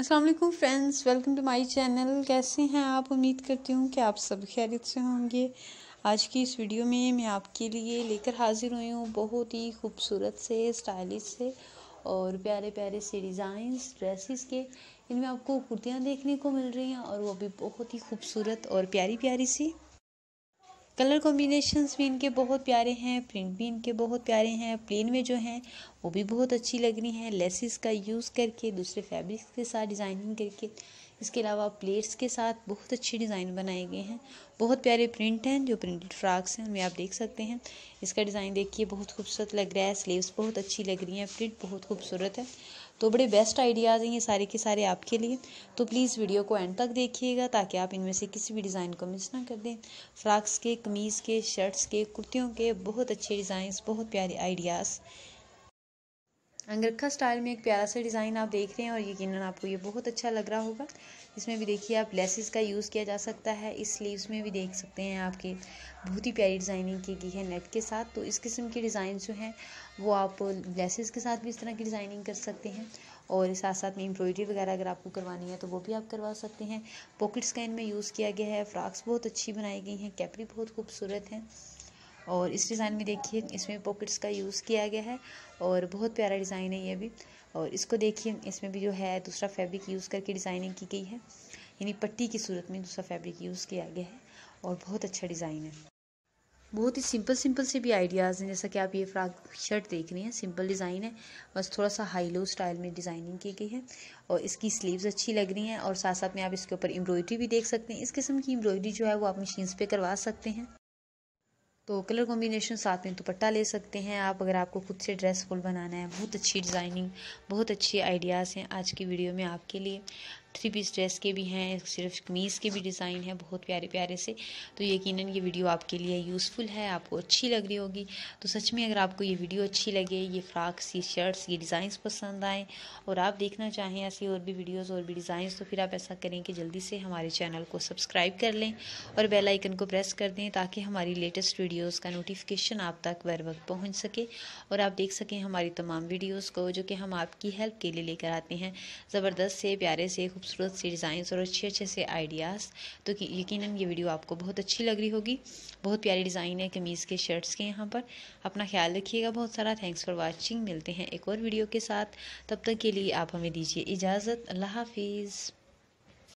अस्सलाम वालेकुम friends welcome to my channel कैसे हैं आप उम्मीद करती हूँ कि आप सब खैरियत से होंगे आज की इस वीडियो में मैं आपके लिए लेकर हाजिर हुई हूँ बहुत ही खूबसूरत से स्टाइलिश से और प्यारे प्यारे से डिज़ाइंस ड्रेसेस के इनमें आपको कुर्तियाँ देखने को मिल रही हैं और वो भी बहुत ही खूबसूरत और प्यारी प्यारी सी कलर कॉम्बिनेशंस भी इनके बहुत प्यारे हैं प्रिंट भी इनके बहुत प्यारे हैं प्लेन में जो हैं वो भी बहुत अच्छी लग रही हैं लेसिस का यूज़ करके दूसरे फैब्रिक्स के साथ डिज़ाइनिंग करके इसके अलावा प्लेट्स के साथ बहुत अच्छे डिज़ाइन बनाए गए हैं बहुत प्यारे प्रिंट हैं जो प्रिंटेड फ्राक्स हैं उनमें आप देख सकते हैं इसका डिज़ाइन देखिए बहुत खूबसूरत लग रहा है स्लीव्स बहुत अच्छी लग रही हैं प्रिंट बहुत खूबसूरत है तो बड़े बेस्ट आइडियाज़ हैं ये सारे के सारे आपके लिए तो प्लीज़ वीडियो को एंड तक देखिएगा ताकि आप इनमें से किसी भी डिज़ाइन को मिस ना कर दें फ्राक्स के कमीज़ के शर्ट्स के कुर्तियों के बहुत अच्छे डिज़ाइंस बहुत प्यारे आइडियाज़ अंगरखा स्टाइल में एक प्यारा सा डिज़ाइन आप देख रहे हैं और यकीन आपको ये बहुत अच्छा लग रहा होगा इसमें भी देखिए आप लेसिस का यूज़ किया जा सकता है इस स्लीव्स में भी देख सकते हैं आपके बहुत ही प्यारी डिज़ाइनिंग की गई है नेट के साथ तो इस किस्म के डिज़ाइन जो हैं वो आप लेसिस के साथ भी इस तरह की डिज़ाइनिंग कर सकते हैं और साथ साथ में एम्ब्रॉयडरी वगैरह अगर आपको करवानी है तो वो भी आप करवा सकते हैं पॉकेट्स का इनमें यूज़ किया गया है फ्रॉक्स बहुत अच्छी बनाई गई हैं कैपरी बहुत खूबसूरत हैं और इस डिज़ाइन में देखिए इसमें पॉकेट्स का यूज़ किया गया है और बहुत प्यारा डिज़ाइन है ये भी और इसको देखिए इसमें भी जो है दूसरा फैब्रिक यूज़ करके डिज़ाइनिंग की गई है यानी पट्टी की सूरत में दूसरा फैब्रिक यूज़ किया गया है और बहुत अच्छा डिज़ाइन है बहुत ही सिंपल सिंपल से भी आइडियाज़ हैं जैसा कि आप ये फ्राक शर्ट देख रहे हैं सिंपल डिज़ाइन है बस थोड़ा सा हाई लो स्टाइल में डिज़ाइनिंग की गई है और इसकी स्लीव्स अच्छी लग रही हैं और साथ साथ में आप इसके ऊपर एम्ब्रॉयडरी भी देख सकते हैं इस किस्म की एम्ब्रॉयडरी जो है वो आप मशीन्स पे करवा सकते हैं तो कलर कॉम्बिनेशन साथ में दुपट्टा ले सकते हैं आप अगर आपको खुद से ड्रेस फुल बनाना है बहुत अच्छी डिज़ाइनिंग बहुत अच्छी आइडियाज़ हैं आज की वीडियो में आपके लिए थ्री पीस ड्रेस के भी हैं सिर्फ कमीज़ के भी डिज़ाइन हैं बहुत प्यारे प्यारे से तो यकीन ये वीडियो आपके लिए यूज़फुल है आपको अच्छी लग रही होगी तो सच में अगर आपको ये वीडियो अच्छी लगे ये फ्राक्स ये शर्ट्स ये डिज़ाइंस पसंद आएँ और आप देखना चाहें ऐसी और भी वीडियोज़ और भी डिज़ाइंस तो फिर आप ऐसा करें कि जल्दी से हमारे चैनल को सब्सक्राइब कर लें और बेलाइकन को प्रेस कर दें ताकि हमारी लेटेस्ट वीडियोज़ का नोटिफिकेशन आप तक बर वक्त पहुँच सके और आप देख सकें हमारी तमाम वीडियोज़ को जो कि हम आपकी हेल्प के लिए लेकर आते हैं ज़बरदस्त से प्यारे से खूब खूबसूरत सी डिज़ाइंस और अच्छे अच्छे से आइडियाज़ तो यकीन ये वीडियो आपको बहुत अच्छी लग रही होगी बहुत प्यारी डिज़ाइन है कमीज़ के शर्ट्स के यहाँ पर अपना ख्याल रखिएगा बहुत सारा थैंक्स फॉर वॉचिंग मिलते हैं एक और वीडियो के साथ तब तक के लिए आप हमें दीजिए इजाज़त अल्लाह हाफिज़